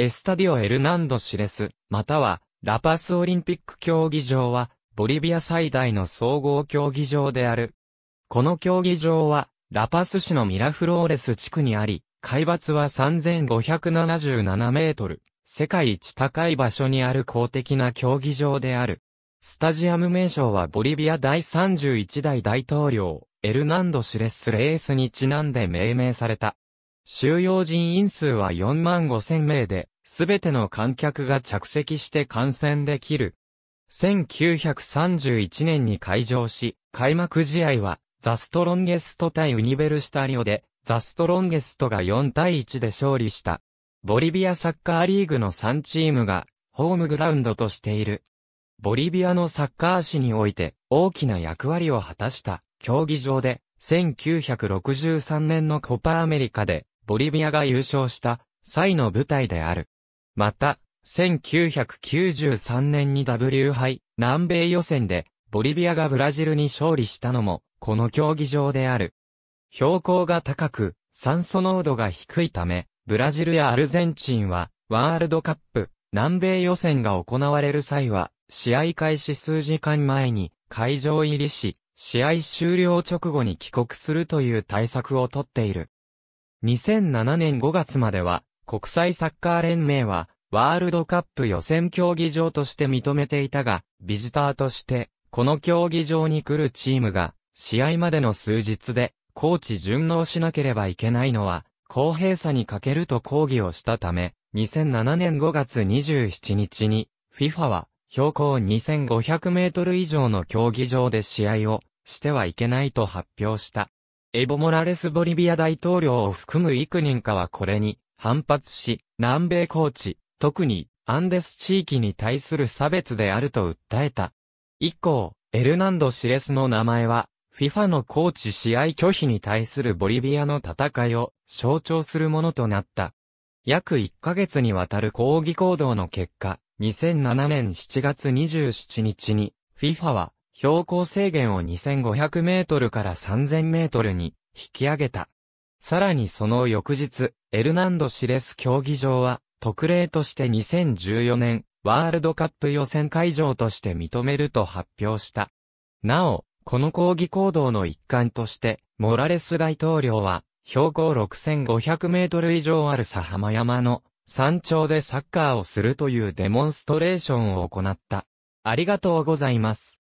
エスタディオ・エルナンド・シレス、または、ラパスオリンピック競技場は、ボリビア最大の総合競技場である。この競技場は、ラパス市のミラフローレス地区にあり、海抜は3577メートル、世界一高い場所にある公的な競技場である。スタジアム名称はボリビア第31代大統領、エルナンド・シレス・レースにちなんで命名された。収容人員数は4万5千名で、すべての観客が着席して観戦できる。1931年に開場し、開幕試合は、ザストロンゲスト対ウニベルスタリオで、ザストロンゲストが4対1で勝利した。ボリビアサッカーリーグの3チームが、ホームグラウンドとしている。ボリビアのサッカー史において、大きな役割を果たした、競技場で、1963年のコパアメリカで、ボリビアが優勝した際の舞台である。また、1993年に W 杯南米予選でボリビアがブラジルに勝利したのもこの競技場である。標高が高く酸素濃度が低いため、ブラジルやアルゼンチンはワールドカップ南米予選が行われる際は試合開始数時間前に会場入りし、試合終了直後に帰国するという対策をとっている。2007年5月までは、国際サッカー連盟は、ワールドカップ予選競技場として認めていたが、ビジターとして、この競技場に来るチームが、試合までの数日で、コーチ順応しなければいけないのは、公平さに欠けると抗議をしたため、2007年5月27日に、FIFA は、標高2500メートル以上の競技場で試合をしてはいけないと発表した。エボ・モラレス・ボリビア大統領を含む幾人かはこれに反発し、南米高地、特にアンデス地域に対する差別であると訴えた。以降、エルナンド・シレスの名前は、FIFA のコーチ試合拒否に対するボリビアの戦いを象徴するものとなった。約1ヶ月にわたる抗議行動の結果、2007年7月27日に FIFA は標高制限を2500メートルから3000メートルに引き上げた。さらにその翌日、エルナンド・シレス競技場は、特例として2014年、ワールドカップ予選会場として認めると発表した。なお、この抗議行動の一環として、モラレス大統領は、標高6500メートル以上ある佐浜山の山頂でサッカーをするというデモンストレーションを行った。ありがとうございます。